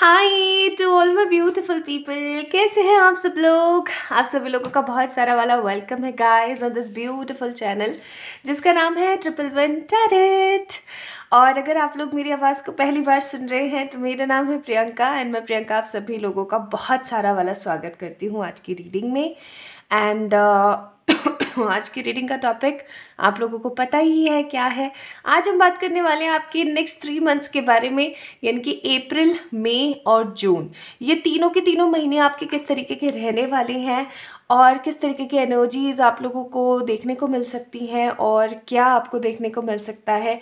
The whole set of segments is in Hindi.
High to all my beautiful people कैसे हैं आप सब लोग आप सभी लोगों का बहुत सारा वाला वेलकम है guys on this beautiful channel जिसका नाम है ट्रिपल वन टैरेट और अगर आप लोग मेरी आवाज़ को पहली बार सुन रहे हैं तो मेरा नाम है प्रियंका एंड मैं प्रियंका आप सभी लोगों का बहुत सारा वाला स्वागत करती हूँ आज की रीडिंग में एंड uh, आज की रीडिंग का टॉपिक आप लोगों को पता ही है क्या है आज हम बात करने वाले हैं आपके नेक्स्ट थ्री मंथ्स के बारे में यानी कि अप्रैल मई और जून ये तीनों के तीनों महीने आपके किस तरीके के रहने वाले हैं और किस तरीके की एनर्जीज़ आप लोगों को देखने को मिल सकती हैं और क्या आपको देखने को मिल सकता है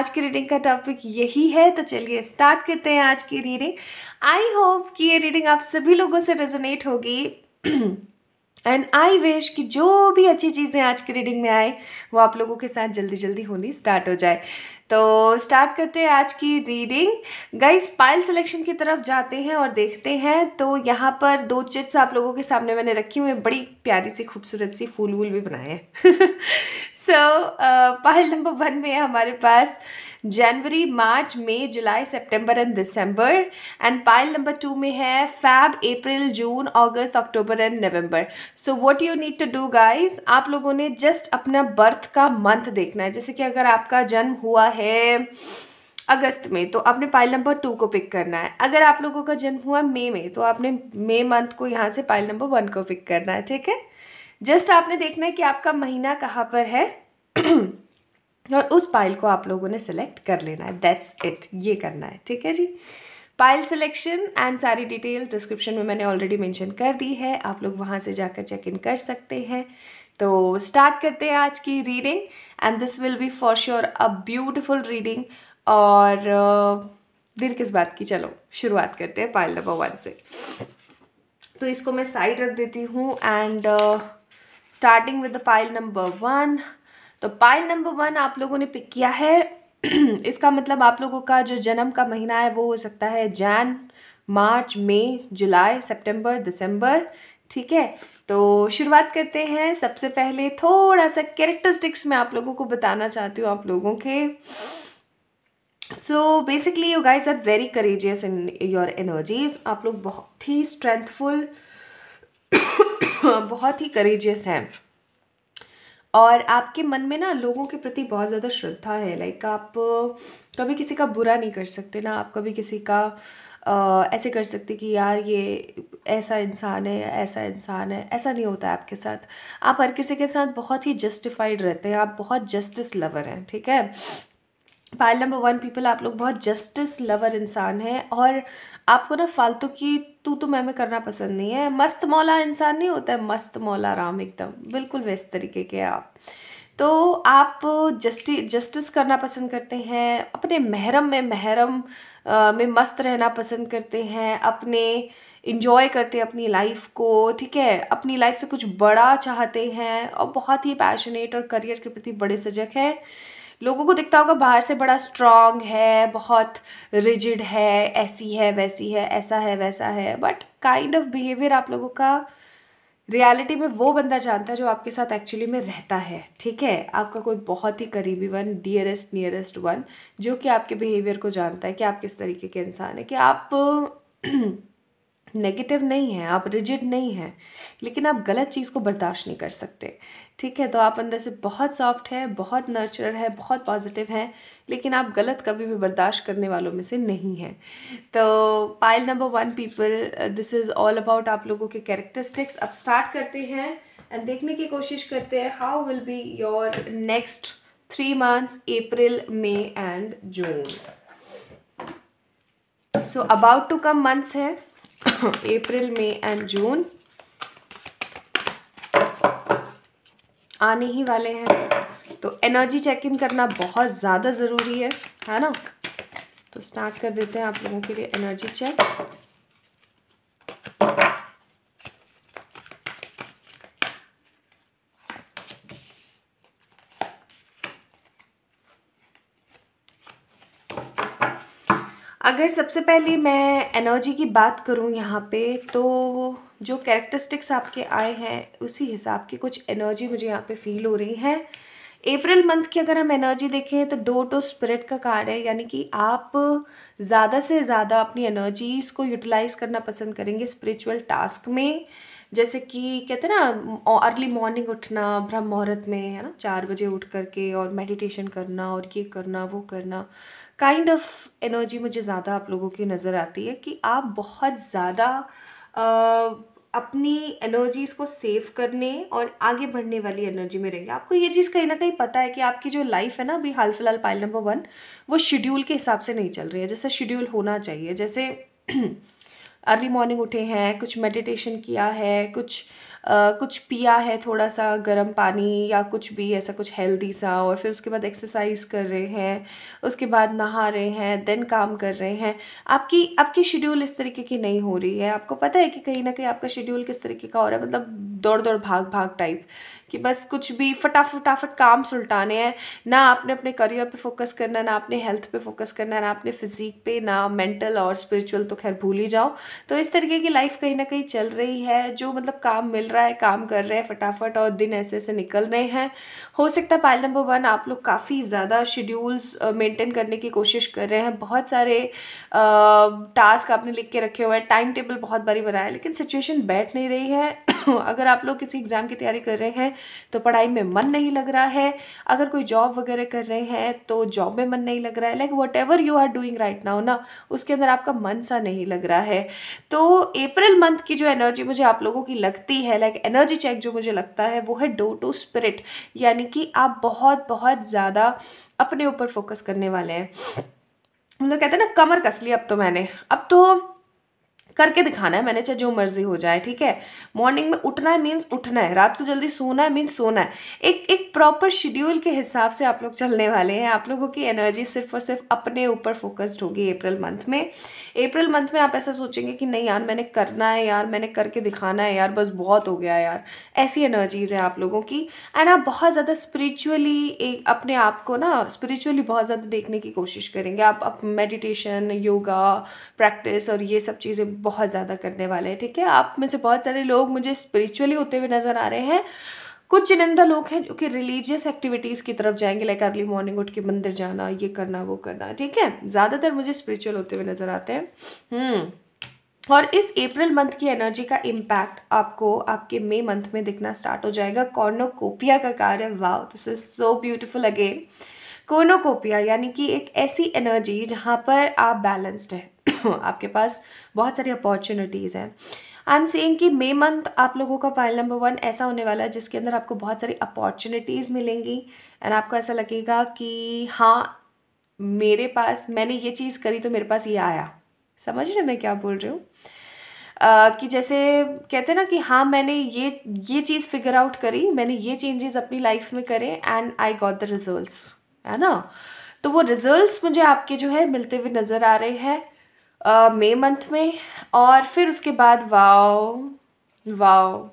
आज की रीडिंग का टॉपिक यही है तो चलिए स्टार्ट करते हैं आज की रीडिंग आई होप कि ये रीडिंग आप सभी लोगों से रेजोनेट होगी एंड आई विश कि जो भी अच्छी चीज़ें आज की रीडिंग में आए वो आप लोगों के साथ जल्दी जल्दी होनी स्टार्ट हो जाए तो स्टार्ट करते हैं आज की रीडिंग गाइस पाइल सिलेक्शन की तरफ जाते हैं और देखते हैं तो यहाँ पर दो चिट्स आप लोगों के सामने मैंने रखी हुई बड़ी प्यारी सी खूबसूरत सी फूल वूल भी बनाए हैं so so, pile number one में हमारे पास January March May July September and December and pile number two में है Feb April June August October and November so what you need to do guys आप लोगों ने जस्ट अपना बर्थ का मंथ देखना है जैसे कि अगर आपका जन्म हुआ है अगस्त में तो आपने पाइल नंबर टू को पिक करना है अगर आप लोगों का जन्म हुआ मई में तो आपने मई मंथ को यहाँ से पाइल नंबर वन को पिक करना है ठीक है जस्ट आपने देखना है कि आपका महीना कहाँ पर है और उस पाइल को आप लोगों ने सेलेक्ट कर लेना है दैट्स इट ये करना है ठीक है जी पाइल सिलेक्शन एंड सारी डिटेल डिस्क्रिप्शन में मैंने ऑलरेडी मेंशन कर दी है आप लोग वहाँ से जाकर चेक इन कर सकते हैं तो स्टार्ट करते हैं आज की reading and this will be for sure a beautiful reading और दिन किस बात की चलो शुरुआत करते हैं पाइल नंबर वन से तो इसको मैं साइड रख देती हूँ and starting with the pile number one तो पाइल नंबर वन आप लोगों ने पिक किया है इसका मतलब आप लोगों का जो जन्म का महीना है वो हो सकता है जैन मार्च मई जुलाई सितंबर दिसंबर ठीक है तो शुरुआत करते हैं सबसे पहले थोड़ा सा कैरेक्टरिस्टिक्स में आप लोगों को बताना चाहती हूँ आप लोगों के so basically you guys are very courageous in your energies आप लोग बहुत ही स्ट्रेंथफुल बहुत ही करेजियस हैं और आपके मन में ना लोगों के प्रति बहुत ज़्यादा श्रद्धा है लाइक आप कभी किसी का बुरा नहीं कर सकते ना आप कभी किसी का ऐसे कर सकते कि यार ये ऐसा इंसान है ऐसा इंसान है ऐसा नहीं होता है आपके साथ आप हर किसी के साथ बहुत ही जस्टिफाइड रहते हैं आप बहुत जस्टिस लवर हैं ठीक है पायल नंबर वन पीपल आप लोग बहुत जस्टिस लवर इंसान हैं और आपको ना फालतू की तू तो मैं में करना पसंद नहीं है मस्त मौला इंसान नहीं होता है मस्त मौला राम एकदम बिल्कुल वैसे तरीके के आप तो आप जस्टि जस्टिस करना पसंद करते हैं अपने महरम में महरम में मस्त रहना पसंद करते हैं अपने इन्जॉय करते हैं अपनी लाइफ को ठीक है अपनी लाइफ से कुछ बड़ा चाहते हैं और बहुत ही पैशनेट और करियर के प्रति बड़े सजग हैं लोगों को दिखता होगा बाहर से बड़ा स्ट्रॉन्ग है बहुत रिजिड है ऐसी है वैसी है ऐसा है वैसा है बट काइंड ऑफ बिहेवियर आप लोगों का रियलिटी में वो बंदा जानता है जो आपके साथ एक्चुअली में रहता है ठीक है आपका कोई बहुत ही करीबी वन डियरेस्ट नियरेस्ट वन जो कि आपके बिहेवियर को जानता है कि आप किस तरीके के इंसान है कि आप नेगेटिव नहीं है आप रिजिड नहीं हैं लेकिन आप गलत चीज़ को बर्दाश्त नहीं कर सकते ठीक है तो आप अंदर से बहुत सॉफ्ट हैं बहुत नर्चरर हैं बहुत पॉजिटिव हैं लेकिन आप गलत कभी भी बर्दाश्त करने वालों में से नहीं हैं तो pile number one people this is all about आप लोगों के कैरेक्टरिस्टिक्स अब स्टार्ट करते हैं एंड देखने की कोशिश करते हैं how will be your next three months April May and June so about to come months हैं अप्रैल मई एंड जून आने ही वाले हैं तो एनर्जी चेक इन करना बहुत ज़्यादा ज़रूरी है है ना तो स्टार्ट कर देते हैं आप लोगों के लिए एनर्जी चेक अगर सबसे पहले मैं एनर्जी की बात करूँ यहाँ पे तो जो कैरेक्टरिस्टिक्स आपके आए हैं उसी हिसाब की कुछ एनर्जी मुझे यहाँ पे फील हो रही है अप्रैल मंथ की अगर हम एनर्जी देखें तो डो टू स्पिरिट का कार्ड है यानी कि आप ज़्यादा से ज़्यादा अपनी एनर्जीज़ को यूटिलाइज़ करना पसंद करेंगे स्पिरिचुअल टास्क में जैसे कि कहते हैं ना अर्ली मॉर्निंग उठना ब्रह्म मुहूर्त में है ना चार बजे उठ करके और मेडिटेशन करना और ये करना वो करना काइंड ऑफ एनर्जी मुझे ज़्यादा आप लोगों की नज़र आती है कि आप बहुत ज़्यादा अपनी एनर्जीज़ को सेव करने और आगे बढ़ने वाली एनर्जी में रहेंगे आपको ये चीज़ कहीं ना कहीं पता है कि आपकी जो लाइफ है ना अभी हाल फिलहाल पाइल नंबर वन वो शेड्यूल के हिसाब से नहीं चल रही है जैसा शेड्यूल होना चाहिए जैसे अर्ली मॉर्निंग उठे हैं कुछ मेडिटेशन किया है कुछ कुछ पिया है थोड़ा सा गर्म पानी या कुछ भी ऐसा कुछ हेल्दी सा और फिर उसके बाद एक्सरसाइज कर रहे हैं उसके बाद नहा रहे हैं देन काम कर रहे हैं आपकी आपकी शेड्यूल इस तरीके की नहीं हो रही है आपको पता है कि कहीं ना कहीं आपका शेड्यूल किस तरीके का हो रहा है मतलब दौड़ दौड़ भाग भाग टाइप कि बस कुछ भी फटाफटाफट काम सुलटाने हैं ना आपने अपने करियर पे फोकस करना ना अपने हेल्थ पे फोकस करना ना अपने फिजिक पे ना मेंटल और स्पिरिचुअल तो खैर भूल ही जाओ तो इस तरीके की लाइफ कहीं ना कहीं चल रही है जो मतलब काम मिल रहा है काम कर रहे हैं फटाफट और दिन ऐसे ऐसे निकल रहे हैं हो सकता है पायल नंबर वन आप लोग काफ़ी ज़्यादा शेड्यूल्स मेंटेन करने की कोशिश कर रहे हैं बहुत सारे टास्क आपने लिख के रखे हुए हैं टाइम टेबल बहुत बारी बनाया लेकिन सिचुएशन बैठ नहीं रही है अगर आप लोग किसी एग्ज़ाम की तैयारी कर रहे हैं तो पढ़ाई में मन नहीं लग रहा है अगर कोई जॉब वगैरह कर रहे हैं तो जॉब में मन नहीं लग रहा है like whatever you are doing right now ना उसके अंदर आपका मन सा नहीं लग रहा है तो अप्रैल मंथ की जो एनर्जी मुझे आप लोगों की लगती है लाइक एनर्जी चेक जो मुझे लगता है वो है डो टू स्पिरिट यानी कि आप बहुत बहुत ज़्यादा अपने ऊपर फोकस करने वाले हैं मतलब कहते हैं ना कमर कस ली अब तो मैंने अब तो करके दिखाना है मैंने चाहे जो मर्जी हो जाए ठीक है मॉर्निंग में उठना है मीन्स उठना है रात को जल्दी सोना है मीन्स सोना है एक एक प्रॉपर शेड्यूल के हिसाब से आप लोग चलने वाले हैं आप लोगों की एनर्जी सिर्फ और सिर्फ अपने ऊपर फोकस्ड होगी अप्रैल मंथ में अप्रैल मंथ में आप ऐसा सोचेंगे कि नहीं यार मैंने करना है यार मैंने करके दिखाना है यार बस बहुत हो गया यार ऐसी एनर्जीज़ हैं आप लोगों की एंड आप बहुत ज़्यादा स्पिरिचुअली एक अपने आप को ना स्परिचुअली बहुत ज़्यादा देखने की कोशिश करेंगे आप मेडिटेशन योगा प्रैक्टिस और ये सब चीज़ें बहुत ज़्यादा करने वाले हैं ठीक है आप में से बहुत सारे लोग मुझे स्पिरिचुअली होते हुए नज़र आ रहे हैं कुछ चुनिंदा लोग हैं जो कि रिलीजियस एक्टिविटीज़ की तरफ जाएंगे लाइक अर्ली मॉर्निंग उठ के मंदिर जाना ये करना वो करना ठीक है ज़्यादातर मुझे स्पिरिचुअल होते हुए नज़र आते हैं हम्म। और इस अप्रैल मंथ की एनर्जी का इम्पैक्ट आपको आपके मई मंथ में दिखना स्टार्ट हो जाएगा कॉर्नोकोपिया का कार्य wow this is so beautiful again cornucopia यानी कि एक ऐसी एनर्जी जहाँ पर आप बैलेंस्ड हैं आपके पास बहुत सारी अपॉर्चुनिटीज़ हैं आई एम सीइंग कि मे मंथ आप लोगों का पाइल नंबर वन ऐसा होने वाला है जिसके अंदर आपको बहुत सारी अपॉर्चुनिटीज़ मिलेंगी एंड आपको ऐसा लगेगा कि हाँ मेरे पास मैंने ये चीज़ करी तो मेरे पास ये आया समझ रहे मैं क्या बोल रही हूँ Uh, कि जैसे कहते हैं ना कि हाँ मैंने ये ये चीज़ फिगर आउट करी मैंने ये चेंजेस अपनी लाइफ में करे and I got the results है ना तो वो रिजल्ट्स मुझे आपके जो है मिलते हुए नज़र आ रहे हैं मई मंथ में और फिर उसके बाद वाओ वाओ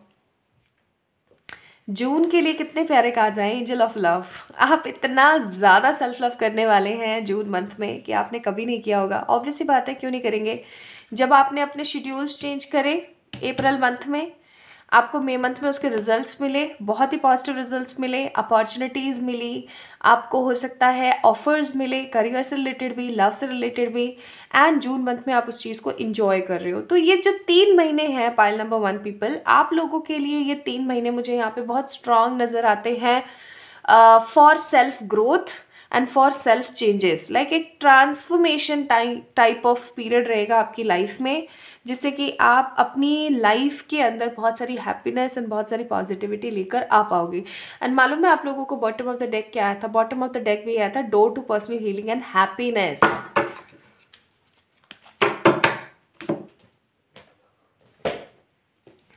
जून के लिए कितने प्यारे कहा जाए एंजल ऑफ लव आप इतना ज़्यादा सेल्फ लव करने वाले हैं जून मंथ में कि आपने कभी नहीं किया होगा ऑब्वियसली बात है क्यों नहीं करेंगे जब आपने अपने शेड्यूल्स चेंज करे अप्रैल मंथ में आपको मे मंथ में उसके रिजल्ट्स मिले बहुत ही पॉजिटिव रिजल्ट्स मिले अपॉर्चुनिटीज़ मिली आपको हो सकता है ऑफर्स मिले करियर से रिलेटेड भी लव से रिलेटेड भी एंड जून मंथ में आप उस चीज़ को इन्जॉय कर रहे हो तो ये जो तीन महीने हैं पायल नंबर वन पीपल आप लोगों के लिए ये तीन महीने मुझे यहाँ पर बहुत स्ट्रॉन्ग नज़र आते हैं for self growth and for self changes like एक ट्रांसफॉर्मेशन टाइप ऑफ पीरियड रहेगा आपकी लाइफ में जिससे कि आप अपनी लाइफ के अंदर बहुत सारी हैप्पीनेस एंड बहुत सारी पॉजिटिविटी लेकर आ पाओगे एंड मालूम है आप लोगों को बॉटम ऑफ द डेक क्या आया था बॉटम ऑफ द डेक भी आया था door to personal healing and happiness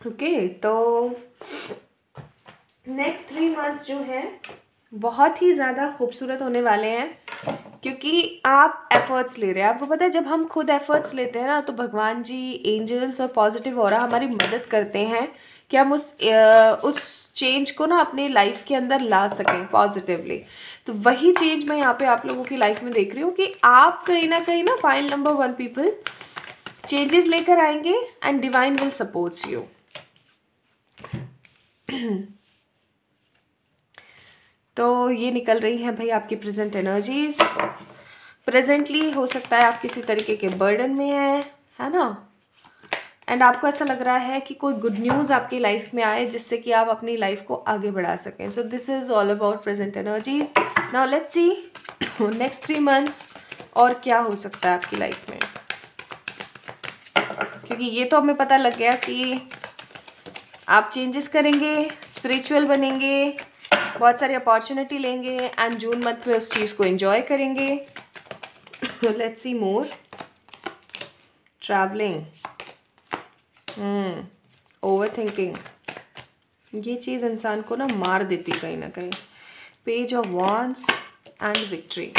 okay okay, तो नेक्स्ट थ्री मंथ्स जो है बहुत ही ज़्यादा खूबसूरत होने वाले हैं क्योंकि आप एफ़र्ट्स ले रहे हैं आपको पता है जब हम खुद एफ़र्ट्स लेते हैं ना तो भगवान जी एंजल्स और पॉजिटिव और हमारी मदद करते हैं कि हम उस उस चेंज को ना अपने लाइफ के अंदर ला सकें पॉजिटिवली तो वही चेंज मैं यहाँ पे आप लोगों की लाइफ में देख रही हूँ कि आप कहीं ना कहीं ना pile number one people changes लेकर आएंगे and divine will supports you तो ये निकल रही है भाई आपकी प्रेजेंट एनर्जीज प्रेजेंटली हो सकता है आप किसी तरीके के बर्डन में हैं है ना एंड आपको ऐसा लग रहा है कि कोई गुड न्यूज़ आपकी लाइफ में आए जिससे कि आप अपनी लाइफ को आगे बढ़ा सकें so this is all about present energies now let's see next three months और क्या हो सकता है आपकी लाइफ में क्योंकि ये तो हमें पता लग गया कि आप चेंजेस करेंगे स्पिरिचुअल बनेंगे बहुत सारी अपॉर्चुनिटी लेंगे एंड जून मंथ में उस चीज़ को इन्जॉय करेंगे let's see more traveling over thinking ये चीज़ इंसान को ना मार देती कहीं ना कहीं page of wands and victory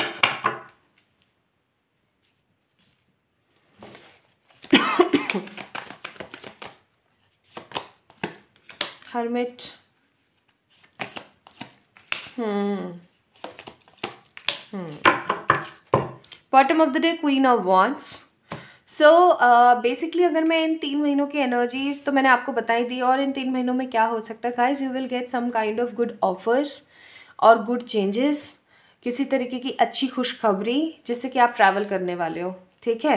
hermit hmm bottom of the day queen of wands so basically अगर मैं इन तीन महीनों की एनर्जीज तो मैंने आपको बताई दी और इन तीन महीनों में क्या हो सकता है guys you will get some kind of good offers और गुड चेंजेस किसी तरीके की अच्छी खुशखबरी जिससे कि आप ट्रैवल करने वाले हो ठीक है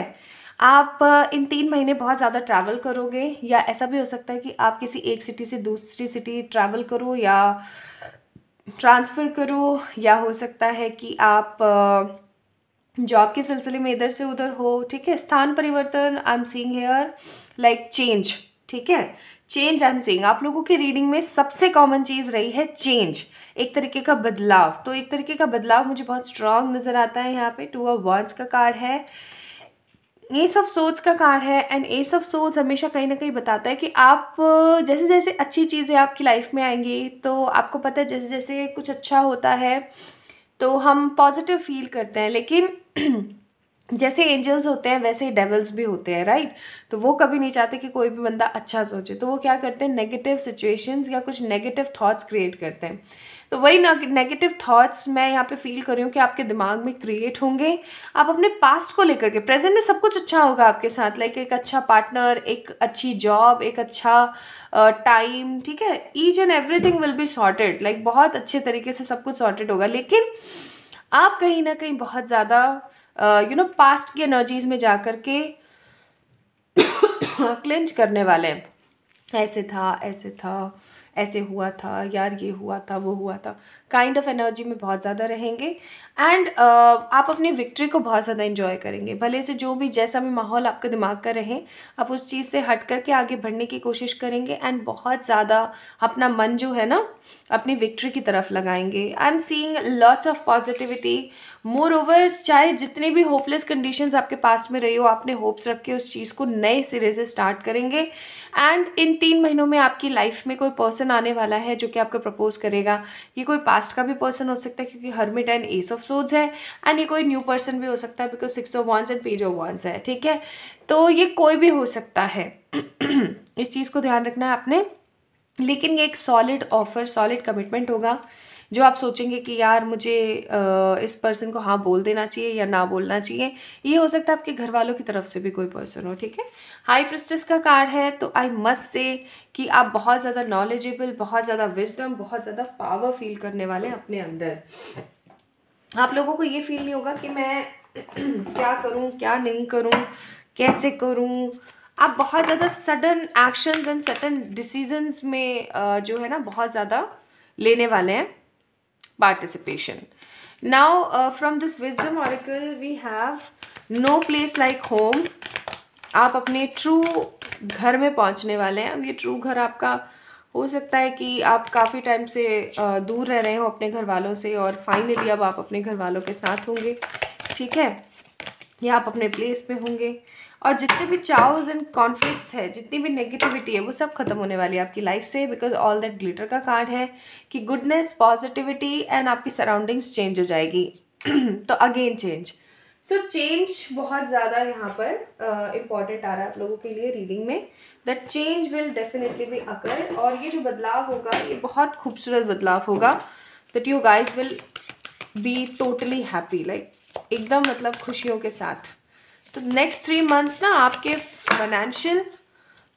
आप uh, इन तीन महीने बहुत ज़्यादा ट्रैवल करोगे या ऐसा भी हो सकता है कि आप किसी एक सिटी से दूसरी सिटी ट्रैवल करो या ट्रांसफ़र करो या हो सकता है कि आप जॉब के सिलसिले में इधर से उधर हो ठीक है स्थान परिवर्तन I am seeing here like change ठीक है चेंज आई एम सीइंग आप लोगों की रीडिंग में सबसे कॉमन चीज़ रही है चेंज एक तरीके का बदलाव तो एक तरीके का बदलाव मुझे बहुत स्ट्रांग नज़र आता है यहाँ पे टू अ वॉन्स का कार्ड है एस ऑफ सोच का कार्ड है एंड एस ऑफ सोच हमेशा कहीं ना कहीं बताता है कि आप जैसे जैसे अच्छी चीज़ें आपकी लाइफ में आएंगी तो आपको पता है जैसे जैसे कुछ अच्छा होता है तो हम पॉजिटिव फील करते हैं लेकिन जैसे एंजल्स होते हैं वैसे ही डेवल्स भी होते हैं राइट तो वो कभी नहीं चाहते कि कोई भी बंदा अच्छा सोचे तो वो क्या करते हैं नेगेटिव सिचुएशंस या कुछ नेगेटिव थॉट्स क्रिएट करते हैं तो वही नेगेटिव थाट्स मैं यहाँ पे फील कर रही हूँ कि आपके दिमाग में क्रिएट होंगे आप अपने पास्ट को लेकर के प्रेजेंट में सब कुछ अच्छा होगा आपके साथ लाइक एक अच्छा पार्टनर एक अच्छी जॉब एक अच्छा टाइम ठीक है each and everything will be sorted like बहुत अच्छे तरीके से सब कुछ सॉर्टेड होगा लेकिन आप कहीं ना कहीं बहुत ज़्यादा यू नो पास्ट की एनर्जीज में जा कर के क्लेंज करने वाले हैं ऐसे था ऐसे था ऐसे हुआ था यार ये हुआ था वो हुआ था काइंड ऑफ एनर्जी में बहुत ज़्यादा रहेंगे एंड uh, आप अपने विक्ट्री को बहुत ज़्यादा इन्जॉय करेंगे भले से जो भी जैसा भी माहौल आपके दिमाग का रहे आप उस चीज़ से हट करके आगे बढ़ने की कोशिश करेंगे एंड बहुत ज़्यादा अपना मन जो है ना अपनी विक्ट्री की तरफ लगाएंगे I am seeing lots of positivity moreover चाहे जितनी भी होपलेस कंडीशंस आपके पास में रही हो आपने होप्स रख के उस चीज़ को नए सिरे से स्टार्ट करेंगे एंड इन तीन महीनों में आपकी लाइफ में कोई पर्सन आने वाला है जो कि आपको प्रपोज करेगा ये कोई पास्ट का भी पर्सन हो सकता है क्योंकि मिट एंड एस ऑफ सोज है एंड ये कोई न्यू पर्सन भी हो सकता है because six of wands and page of wands है ठीक है तो ये कोई भी हो सकता है इस चीज़ को ध्यान रखना है आपने लेकिन ये एक सॉलिड ऑफ़र सॉलिड कमिटमेंट होगा जो आप सोचेंगे कि यार मुझे इस पर्सन को हाँ बोल देना चाहिए या ना बोलना चाहिए ये हो सकता है आपके घर वालों की तरफ से भी कोई पर्सन हो ठीक है हाई प्रिस्टिस का कार्ड है तो आई मस्ट से कि आप बहुत ज़्यादा नॉलेजेबल बहुत ज़्यादा विजडम बहुत ज़्यादा पावर फील करने वाले हैं अपने अंदर आप लोगों को ये फील नहीं होगा कि मैं क्या करूँ क्या नहीं करूँ कैसे करूँ आप बहुत ज़्यादा sudden actions and sudden decisions में जो है ना बहुत ज़्यादा लेने वाले हैं participation now from this wisdom oracle we have no place like home आप अपने ट्रू घर में पहुंचने वाले हैं अब ये ट्रू घर आपका हो सकता है कि आप काफ़ी टाइम से दूर रह रहे हो अपने घर वालों से और फाइनली अब आप अपने घर वालों के साथ होंगे ठीक है या आप अपने प्लेस पे होंगे और जितने भी चाउज एंड कॉन्फ्लिक्स है जितनी भी नेगेटिविटी है वो सब खत्म होने वाली है आपकी लाइफ से बिकॉज ऑल दैट ग्लिटर का कार्ड है कि गुडनेस पॉजिटिविटी एंड आपकी सराउंडिंग्स चेंज हो जाएगी तो अगेन चेंज सो चेंज बहुत ज़्यादा यहाँ पर इम्पॉर्टेंट uh, आ रहा है आप लोगों के लिए रीडिंग में that change will definitely be occur और ये जो बदलाव होगा ये बहुत खूबसूरत बदलाव होगा that you guys will be totally happy like एकदम मतलब खुशियों के साथ तो नेक्स्ट थ्री मंथ्स ना आपके financial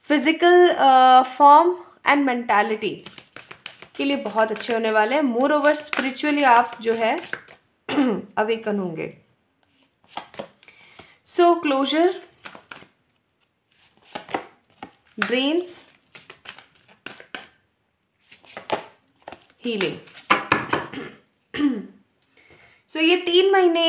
physical form and mentality के लिए बहुत अच्छे होने वाले हैं मोर ओवर स्पिरिचुअली आप जो है अवेकन होंगे so closure dreams healing so ये तीन महीने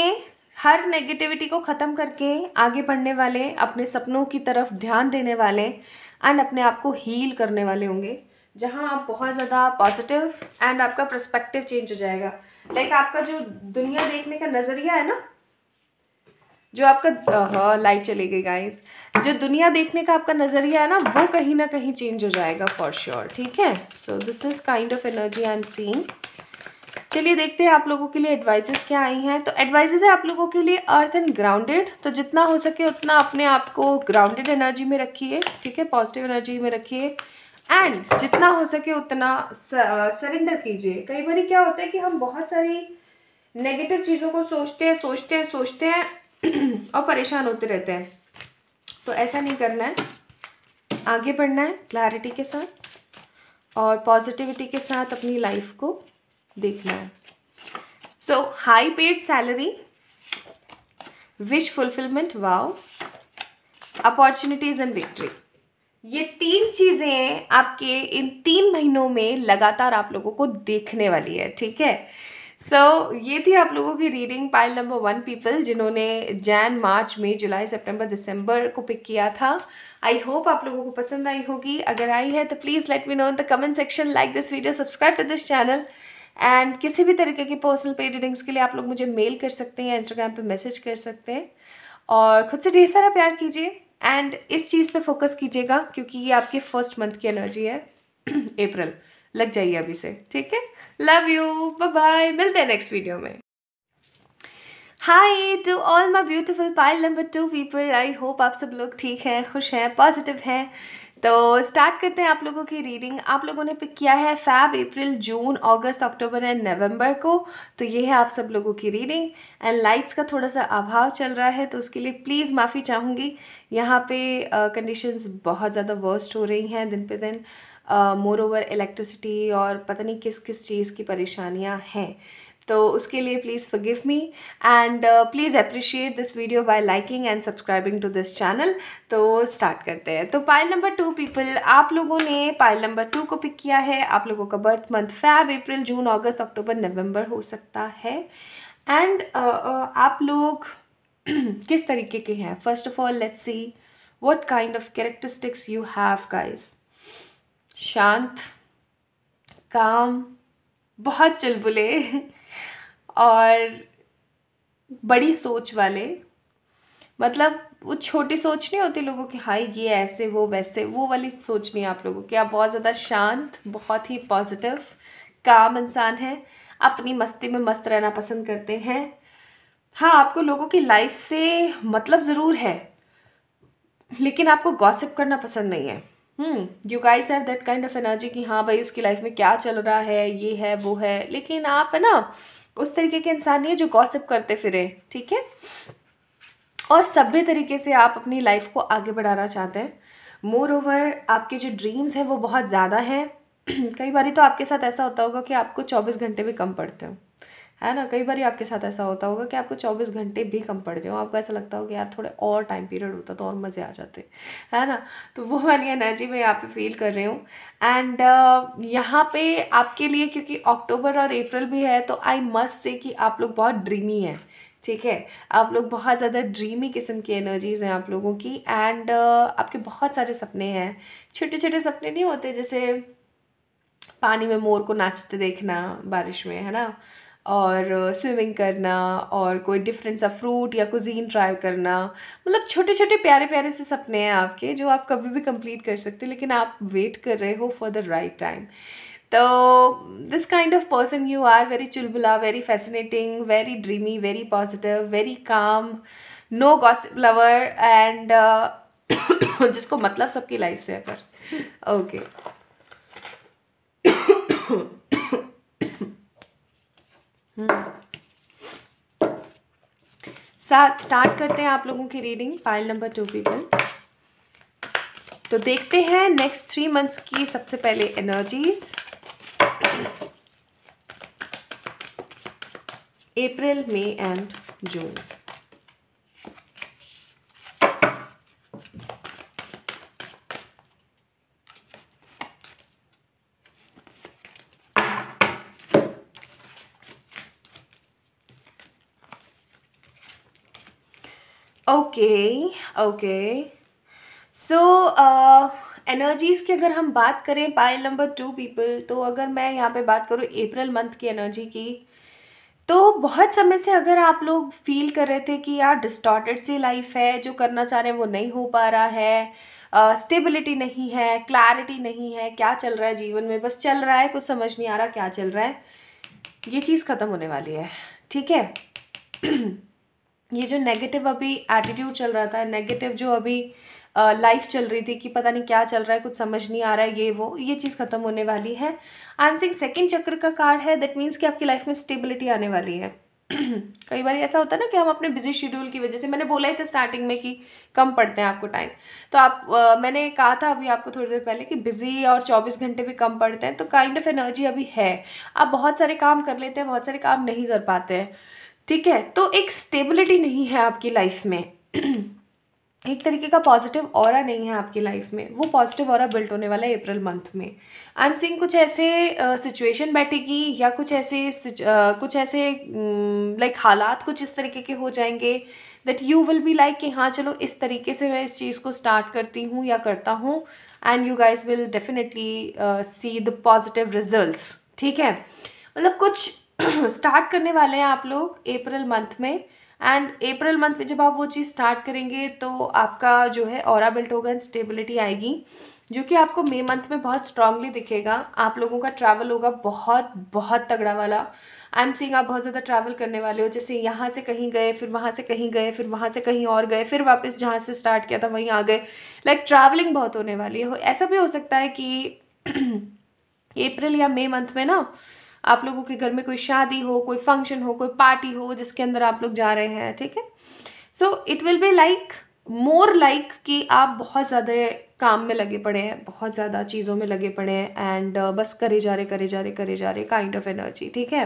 हर नेगेटिविटी को ख़त्म करके आगे बढ़ने वाले अपने सपनों की तरफ ध्यान देने वाले एंड अपने आप को हील करने वाले होंगे जहाँ आप बहुत ज़्यादा पॉजिटिव एंड आपका प्रस्पेक्टिव चेंज हो जाएगा लाइक like आपका जो दुनिया देखने का नज़रिया है ना जो आपका लाइट चली गई गाइस जो दुनिया देखने का आपका नज़रिया है ना वो कहीं ना कहीं चेंज हो जाएगा फॉर श्योर ठीक है so this is kind of energy I am seeing चलिए देखते हैं आप लोगों के लिए एडवाइजेस क्या आई हैं तो एडवाइजेस है आप लोगों के लिए अर्थ एंड ग्राउंडेड तो जितना हो सके उतना अपने आप को ग्राउंडेड एनर्जी में रखिए ठीक है पॉजिटिव एनर्जी में रखिए एंड जितना हो सके उतना सरेंडर कीजिए कई बार क्या होता है कि हम बहुत सारी नेगेटिव चीज़ों को सोचते हैं सोचते हैं सोचते हैं और परेशान होते रहते हैं तो ऐसा नहीं करना है आगे बढ़ना है क्लैरिटी के साथ और पॉजिटिविटी के साथ अपनी लाइफ को देखना है so high paid salary wish fulfilment wow opportunities and victory ये तीन चीज़ें आपके इन तीन महीनों में लगातार आप लोगों को देखने वाली है ठीक है सो so, ये थी आप लोगों की reading pile number one people जिन्होंने जैन मार्च मई जुलाई सितंबर दिसंबर को पिक किया था आई होप आप लोगों को पसंद आई होगी अगर आई है तो please let me know in the comment section like this video subscribe to this channel and किसी भी तरीके की पर्सनल पेड रीडिंग्स के लिए आप लोग मुझे मेल कर सकते हैं इंस्टाग्राम पे मैसेज कर सकते हैं और खुद से ढेर सारा प्यार कीजिए एंड इस चीज़ पे फोकस कीजिएगा क्योंकि ये आपके फर्स्ट मंथ की एनर्जी है अप्रैल लग जाइए अभी से ठीक है लव यू बाय मिलते हैं नेक्स्ट वीडियो में hi to all my beautiful pile number two people I hope आप सब लोग ठीक हैं खुश हैं पॉजिटिव हैं तो स्टार्ट करते हैं आप लोगों की रीडिंग आप लोगों ने पिक किया है Feb April June August October and नवंबर को तो ये है आप सब लोगों की रीडिंग एंड लाइट्स का थोड़ा सा अभाव चल रहा है तो उसके लिए प्लीज़ माफ़ी चाहूँगी यहाँ पे कंडीशंस uh, बहुत ज़्यादा वर्स्ट हो रही हैं दिन पे दिन मोर ओवर इलेक्ट्रिसिटी और पता नहीं किस किस चीज़ की परेशानियाँ हैं तो उसके लिए please forgive me and please appreciate this video by liking and subscribing to this channel तो स्टार्ट करते हैं तो पाइल नंबर टू पीपल आप लोगों ने पाइल नंबर टू को पिक किया है आप लोगों का birth month Feb April June August October November हो सकता है एंड uh, uh, आप लोग किस तरीके के हैं first of all let's see what kind of characteristics you have guys शांत काम बहुत चुलबुले और बड़ी सोच वाले मतलब वो छोटी सोच नहीं होती लोगों की हाई ये ऐसे वो वैसे वो वाली सोच नहीं आप लोगों की आप बहुत ज़्यादा शांत बहुत ही पॉजिटिव काम इंसान हैं अपनी मस्ती में मस्त रहना पसंद करते हैं हाँ आपको लोगों की लाइफ से मतलब ज़रूर है लेकिन आपको गॉसिप करना पसंद नहीं है you guys have that kind of energy कि हाँ भाई उसकी लाइफ में क्या चल रहा है ये है वो है लेकिन आप है ना उस तरीके के इंसान नहीं है जो गॉसिप करते फिरे ठीक है और सभ्य तरीके से आप अपनी लाइफ को आगे बढ़ाना चाहते हैं मोर ओवर आपके जो ड्रीम्स हैं वो बहुत ज़्यादा हैं कई बार तो आपके साथ ऐसा होता होगा कि आपको चौबीस घंटे भी कम पड़ते हो है ना कई बार आपके साथ ऐसा होता होगा कि आपको चौबीस घंटे भी कम पड़ जाओ आपको ऐसा लगता होगा यार थोड़े और टाइम पीरियड होता तो और मज़े आ जाते है ना तो वो वाली एनर्जी मैं यहाँ पे फील कर रही हूँ एंड uh, यहाँ पे आपके लिए क्योंकि अक्टूबर और अप्रैल भी है तो आई मस्ट से कि आप लोग बहुत ड्रीमी हैं ठीक है आप लोग बहुत ज़्यादा ड्रीमी किस्म की एनर्जीज़ हैं आप लोगों की एंड uh, आपके बहुत सारे सपने हैं छोटे छोटे सपने नहीं होते जैसे पानी में मोर को नाचते देखना बारिश में है ना और स्विमिंग करना और कोई डिफरेंट सा फ्रूट या कुजीन ट्राई करना मतलब छोटे छोटे प्यारे प्यारे से सपने हैं आपके जो आप कभी भी कंप्लीट कर सकते हैं लेकिन आप वेट कर रहे हो फॉर द राइट टाइम तो this kind of person you are very चुलबुला very fascinating very dreamy very positive very calm no gossip lover and जिसको मतलब सबकी लाइफ से है पर ओके okay. हम्म। साथ स्टार्ट करते हैं आप लोगों की reading pile number two one तो देखते हैं नेक्स्ट थ्री मंथ्स की सबसे पहले energies April May and June okay okay so energies की अगर हम बात करें पाइल नंबर टू पीपल तो अगर मैं यहाँ पे बात करूँ अप्रैल मंथ की एनर्जी की तो बहुत समय से अगर आप लोग फील कर रहे थे कि यार डिस्टॉर्टेड सी लाइफ है जो करना चाह रहे हैं वो नहीं हो पा रहा है स्टेबिलिटी uh, नहीं है क्लैरिटी नहीं है क्या चल रहा है जीवन में बस चल रहा है कुछ समझ नहीं आ रहा क्या चल रहा है ये चीज़ ख़त्म होने वाली है ठीक है ये जो नेगेटिव अभी एटीट्यूड चल रहा था नेगेटिव जो अभी लाइफ चल रही थी कि पता नहीं क्या चल रहा है कुछ समझ नहीं आ रहा है ये वो ये चीज़ खत्म होने वाली है आई एम सिंग सेकेंड चक्र का कार्ड है दैट मीन्स कि आपकी लाइफ में स्टेबिलिटी आने वाली है कई बार ऐसा होता है ना कि हम अपने बिजी शेड्यूल की वजह से मैंने बोला ही था स्टार्टिंग में कि कम पड़ते हैं आपको टाइम तो आप uh, मैंने कहा था अभी आपको थोड़ी देर पहले कि बिजी और 24 घंटे भी कम पड़ते हैं तो काइंड ऑफ एनर्जी अभी है आप बहुत सारे काम कर लेते हैं बहुत सारे काम नहीं कर पाते हैं ठीक है तो एक स्टेबिलिटी नहीं है आपकी लाइफ में एक तरीके का पॉजिटिव और नहीं है आपकी लाइफ में वो पॉजिटिव और बिल्ट होने वाला है अप्रैल मंथ में आई एम सीइंग कुछ ऐसे सिचुएशन uh, बैठेगी या कुछ ऐसे uh, कुछ ऐसे लाइक um, like, हालात कुछ इस तरीके के हो जाएंगे that you will be like कि हाँ चलो इस तरीके से मैं इस चीज़ को स्टार्ट करती हूँ या करता हूँ and you guys will definitely see the positive result ठीक है मतलब कुछ स्टार्ट करने वाले हैं आप लोग अप्रैल मंथ में एंड अप्रैल मंथ में जब आप वो चीज़ स्टार्ट करेंगे तो आपका जो है और बिल्ट होगा एंड स्टेबिलिटी आएगी जो कि आपको मई मंथ में बहुत स्ट्रांगली दिखेगा आप लोगों का ट्रैवल होगा बहुत बहुत तगड़ा वाला आई एम सींग आप बहुत ज़्यादा ट्रैवल करने वाले हो जैसे यहाँ से कहीं गए फिर वहाँ से कहीं गए फिर वहाँ से कहीं और गए फिर वापस जहाँ से स्टार्ट किया था वहीं आ गए लाइक like, ट्रैवलिंग बहुत होने वाली है ऐसा भी हो सकता है कि अप्रैल या मई मंथ में ना आप लोगों के घर में कोई शादी हो कोई फंक्शन हो कोई पार्टी हो जिसके अंदर आप लोग जा रहे हैं ठीक है so it will be like more like कि आप बहुत ज़्यादा काम में लगे पड़े हैं बहुत ज़्यादा चीज़ों में लगे पड़े हैं एंड uh, बस करे जा रहे करे जा रहे करे जा रहे काइंड ऑफ एनर्जी ठीक है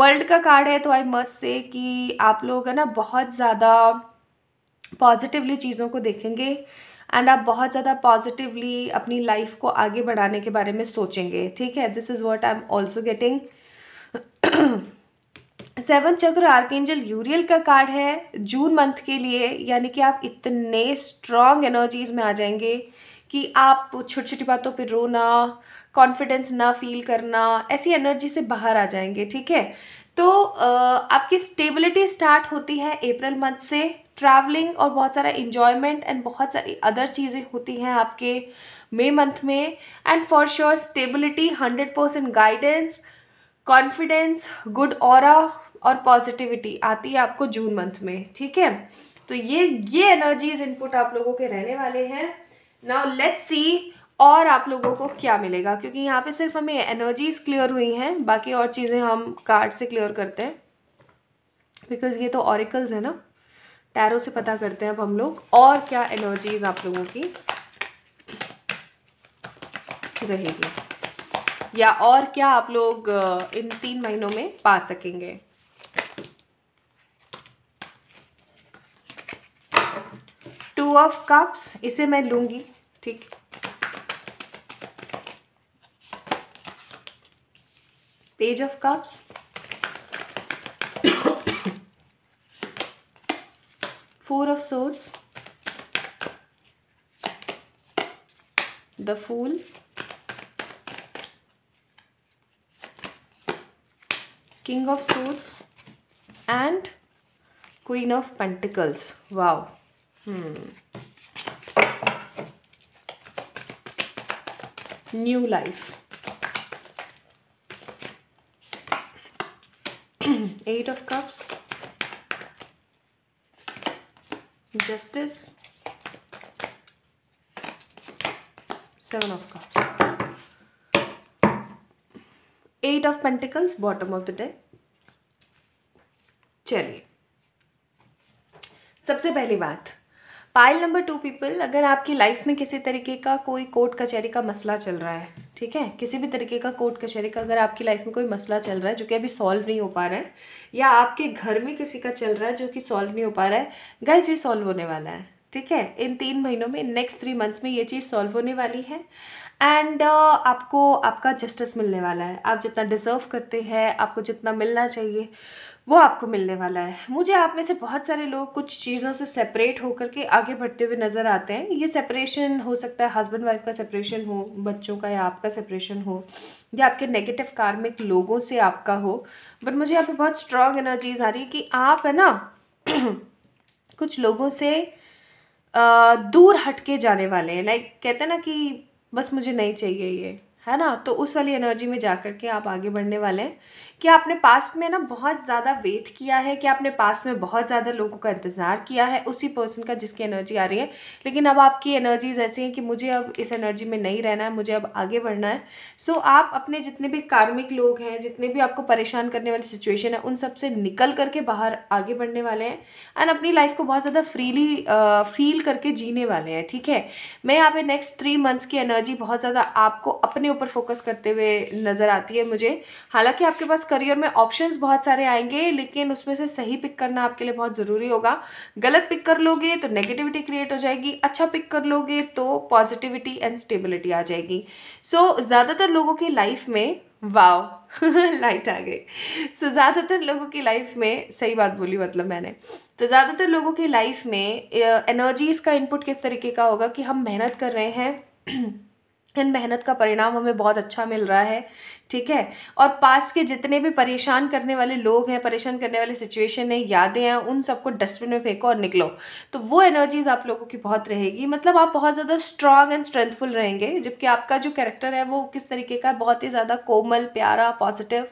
वर्ल्ड का कार्ड है तो आई मस्ट से कि आप लोग है ना बहुत ज़्यादा पॉजिटिवली चीज़ों को देखेंगे एंड आप बहुत ज़्यादा पॉजिटिवली अपनी लाइफ को आगे बढ़ाने के बारे में सोचेंगे ठीक है this is what I am also getting seven chakra archangel Uriel का कार्ड है जून मंथ के लिए यानी कि आप इतने स्ट्रॉन्ग एनर्जीज में आ जाएंगे कि आप छोटी छोटी बातों पर रोना कॉन्फिडेंस ना फील करना ऐसी एनर्जी से बाहर आ जाएंगे ठीक है तो आपकी स्टेबिलिटी स्टार्ट होती है अप्रैल मंथ से ट्रैवलिंग और बहुत सारा इन्जॉयमेंट एंड बहुत सारी अदर चीज़ें होती हैं आपके मे मंथ में and for sure stability hundred percent guidance confidence good और और पॉजिटिविटी आती है आपको जून मंथ में ठीक है तो ये ये एनर्जीज इनपुट आप लोगों के रहने वाले हैं नाउ लेट्स सी और आप लोगों को क्या मिलेगा क्योंकि यहाँ पे सिर्फ हमें एनर्जीज क्लियर हुई हैं बाकी और चीज़ें हम कार्ड से क्लियर करते हैं बिकॉज ये तो ऑरिकल्स है ना टैरो से पता करते हैं अब हम लोग और क्या एनर्जीज आप लोगों की रहेगी या और क्या आप लोग इन तीन महीनों में पा सकेंगे टू ऑफ कप्स इसे मैं लूंगी ठीक page of cups Four of Swords, The Fool, King of Swords and Queen of Pentacles. Wow. Hmm. New life. Eight of Cups. justice seven of cups eight of pentacles bottom of the deck चलिए सबसे पहली बात पाइल नंबर टू पीपल अगर आपकी लाइफ में किसी तरीके का कोई कोर्ट कचहरी का मसला चल रहा है ठीक है किसी भी तरीके का कोर्ट कचहरी का अगर आपकी लाइफ में कोई मसला चल रहा है जो कि अभी सॉल्व नहीं हो पा रहा है या आपके घर में किसी का चल रहा है जो कि सॉल्व नहीं हो पा रहा है गाइज ये सॉल्व होने वाला है ठीक है इन तीन महीनों में नेक्स्ट थ्री मंथ्स में ये चीज़ सॉल्व होने वाली है एंड uh, आपको आपका जस्टिस मिलने वाला है आप जितना डिज़र्व करते हैं आपको जितना मिलना चाहिए वो आपको मिलने वाला है मुझे आप में से बहुत सारे लोग कुछ चीज़ों से सेपरेट होकर के आगे बढ़ते हुए नज़र आते हैं ये सेपरेशन हो सकता है हस्बैंड वाइफ का सेपरेशन हो बच्चों का या आपका सेपरेशन हो या आपके नेगेटिव कार्मिक लोगों से आपका हो बट मुझे यहाँ पे बहुत स्ट्रॉन्ग एनर्जीज आ रही है कि आप है ना कुछ लोगों से आ, दूर हटके जाने वाले हैं लाइक कहते हैं ना कि बस मुझे नहीं चाहिए ये है ना तो उस वाली एनर्जी में जा कर के आप आगे बढ़ने वाले हैं कि आपने पास्ट में ना बहुत ज़्यादा वेट किया है कि आपने पास्ट में बहुत ज़्यादा लोगों का इंतज़ार किया है उसी पर्सन का जिसकी एनर्जी आ रही है लेकिन अब आपकी एनर्जीज ऐसी हैं कि मुझे अब इस एनर्जी में नहीं रहना है मुझे अब आगे बढ़ना है सो आप अपने जितने भी कार्मिक लोग हैं जितने भी आपको परेशान करने वाली सिचुएशन है उन सबसे निकल करके बाहर आगे बढ़ने वाले हैं एंड अपनी लाइफ को बहुत ज़्यादा फ्रीली फील करके जीने वाले हैं ठीक है मैं यहाँ पे नेक्स्ट थ्री मंथ्स की एनर्जी बहुत ज़्यादा आपको अपने ऊपर फोकस करते हुए नज़र आती है मुझे हालांकि आपके पास करियर में ऑप्शंस बहुत सारे आएंगे लेकिन उसमें से सही पिक करना आपके लिए बहुत ज़रूरी होगा गलत पिक कर लोगे तो नेगेटिविटी क्रिएट हो जाएगी अच्छा पिक कर लोगे तो पॉजिटिविटी एंड स्टेबिलिटी आ जाएगी सो so, ज़्यादातर लोगों की लाइफ में वाव लाइट आ गई सो so, ज़्यादातर लोगों की लाइफ में सही बात बोली मतलब मैंने तो ज़्यादातर लोगों की लाइफ में एनर्जीज़ का इनपुट किस तरीके का होगा कि हम मेहनत कर रहे हैं इन मेहनत का परिणाम हमें बहुत अच्छा मिल रहा है ठीक है और पास्ट के जितने भी परेशान करने वाले लोग हैं परेशान करने वाले सिचुएशन है यादें हैं उन सबको डस्टबिन में फेंको और निकलो तो वो एनर्जीज़ आप लोगों की बहुत रहेगी मतलब आप बहुत ज़्यादा स्ट्रांग एंड स्ट्रेंथफुल रहेंगे जबकि आपका जो कैरेक्टर है वो किस तरीके का है बहुत ही ज़्यादा कोमल प्यारा पॉजिटिव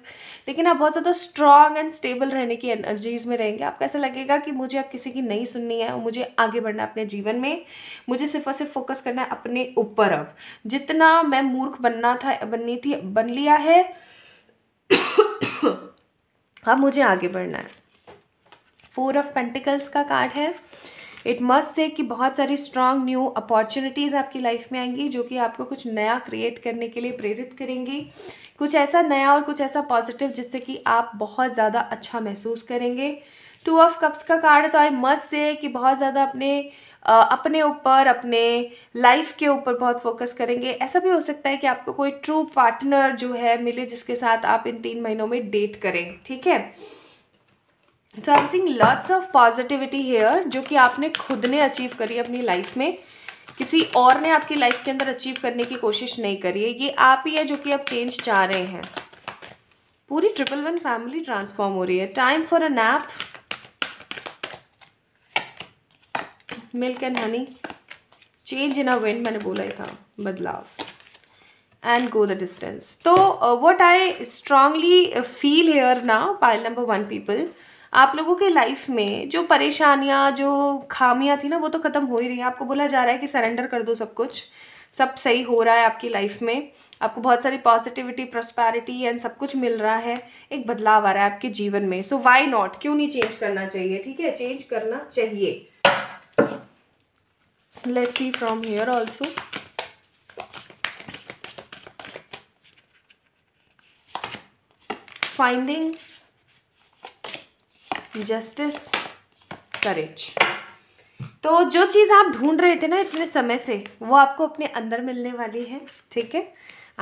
लेकिन आप बहुत ज़्यादा स्ट्रांग एंड स्टेबल रहने की एनर्जीज़ में रहेंगे आपको ऐसा लगेगा कि मुझे अब किसी की नहीं सुननी है और मुझे आगे बढ़ना है अपने जीवन में मुझे सिर्फ और सिर्फ फोकस करना है अपने ऊपर अब जितना मैं मूर्ख बनना था बननी थी बन लिया है है अब मुझे आगे बढ़ना है फोर ऑफ पेंटिकल्स का कार्ड है इट मस्ट से कि बहुत सारी स्ट्रॉन्ग न्यू अपॉर्चुनिटीज़ आपकी लाइफ में आएंगी जो कि आपको कुछ नया क्रिएट करने के लिए प्रेरित करेंगी कुछ ऐसा नया और कुछ ऐसा पॉजिटिव जिससे कि आप बहुत ज़्यादा अच्छा महसूस करेंगे टू ऑफ कप्स का कार्ड है तो आई मस्ट से कि बहुत ज़्यादा अपने अपने ऊपर अपने लाइफ के ऊपर बहुत फोकस करेंगे ऐसा भी हो सकता है कि आपको कोई ट्रू पार्टनर जो है मिले जिसके साथ आप इन तीन महीनों में डेट करें ठीक है so I am lots of positivity here जो कि आपने खुद ने अचीव करी अपनी लाइफ में किसी और ने आपकी लाइफ के अंदर अचीव करने की कोशिश नहीं करी है ये आप ही है जो कि आप चेंज चाह रहे हैं पूरी ट्रिपल वन फैमिली ट्रांसफॉर्म हो रही है time for a nap milk and honey change in a wind मैंने बोला ही था बदलाव एंड गो द डिस्टेंस तो what I strongly feel here ना पायल नंबर वन पीपल आप लोगों के लाइफ में जो परेशानियाँ जो खामियाँ थी ना वो तो ख़त्म हो ही रही हैं आपको बोला जा रहा है कि सरेंडर कर दो सब कुछ सब सही हो रहा है आपकी लाइफ में आपको बहुत सारी पॉजिटिविटी प्रस्पैरिटी एंड सब कुछ मिल रहा है एक बदलाव आ रहा है आपके जीवन में सो वाई नॉट क्यों नहीं चेंज करना चाहिए ठीक है चेंज करना चाहिए let's see from here also finding justice courage तो जो चीज़ आप ढूंढ रहे थे ना इतने समय से वो आपको अपने अंदर मिलने वाली है ठीक है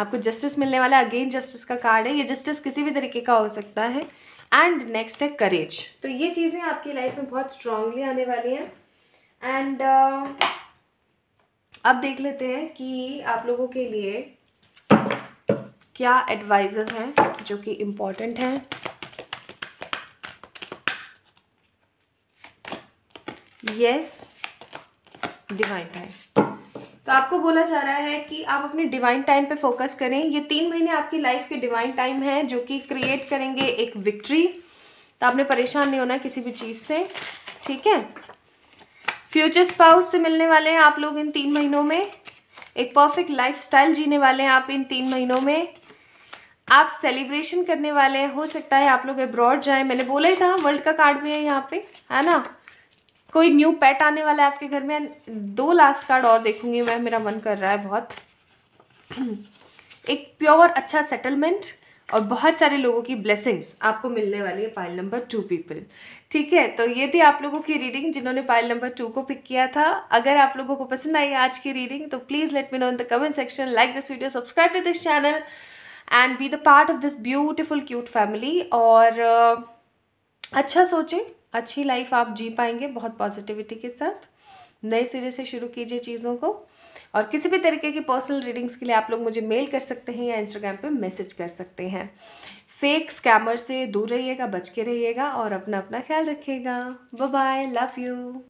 आपको जस्टिस मिलने वाला अगेन जस्टिस का कार्ड है ये जस्टिस किसी भी तरीके का हो सकता है एंड नेक्स्ट है करेज तो ये चीज़ें आपकी लाइफ में बहुत स्ट्रांगली आने वाली हैं एंड uh, अब देख लेते हैं कि आप लोगों के लिए क्या एडवाइजेस हैं जो कि इम्पॉर्टेंट हैं यस डिवाइन टाइम तो आपको बोला जा रहा है कि आप अपने डिवाइन टाइम पे फोकस करें ये तीन महीने आपकी लाइफ के डिवाइन टाइम है जो कि क्रिएट करेंगे एक विक्ट्री तो आपने परेशान नहीं होना किसी भी चीज़ से ठीक है फ्यूचर स्पाउस से मिलने वाले हैं आप लोग इन तीन महीनों में एक परफेक्ट लाइफस्टाइल जीने वाले हैं आप इन तीन महीनों में आप सेलिब्रेशन करने वाले हैं हो सकता है आप लोग अब्रॉड जाएं मैंने बोला ही था वर्ल्ड का कार्ड भी है यहाँ पे है ना कोई न्यू पेट आने वाला है आपके घर में दो लास्ट कार्ड और देखूंगी मैं मेरा मन कर रहा है बहुत एक प्योर अच्छा सेटलमेंट और बहुत सारे लोगों की ब्लेसिंग्स आपको मिलने वाली है पाइल नंबर टू पीपल ठीक है तो ये थी आप लोगों की रीडिंग जिन्होंने पाइल नंबर टू को पिक किया था अगर आप लोगों को पसंद आई आज की रीडिंग तो please let me know in the comment section like this video subscribe to this channel and be the part of this beautiful cute family और अच्छा सोचें अच्छी लाइफ आप जी पाएंगे बहुत पॉजिटिविटी के साथ नए सिरे से शुरू कीजिए चीज़ों को और किसी भी तरीके की पर्सनल रीडिंग्स के लिए आप लोग मुझे मेल कर सकते हैं या इंस्टाग्राम पे मैसेज कर सकते हैं फेक स्कैमर से दूर रहिएगा बच के रहिएगा और अपना अपना ख्याल रखिएगा बाय लव यू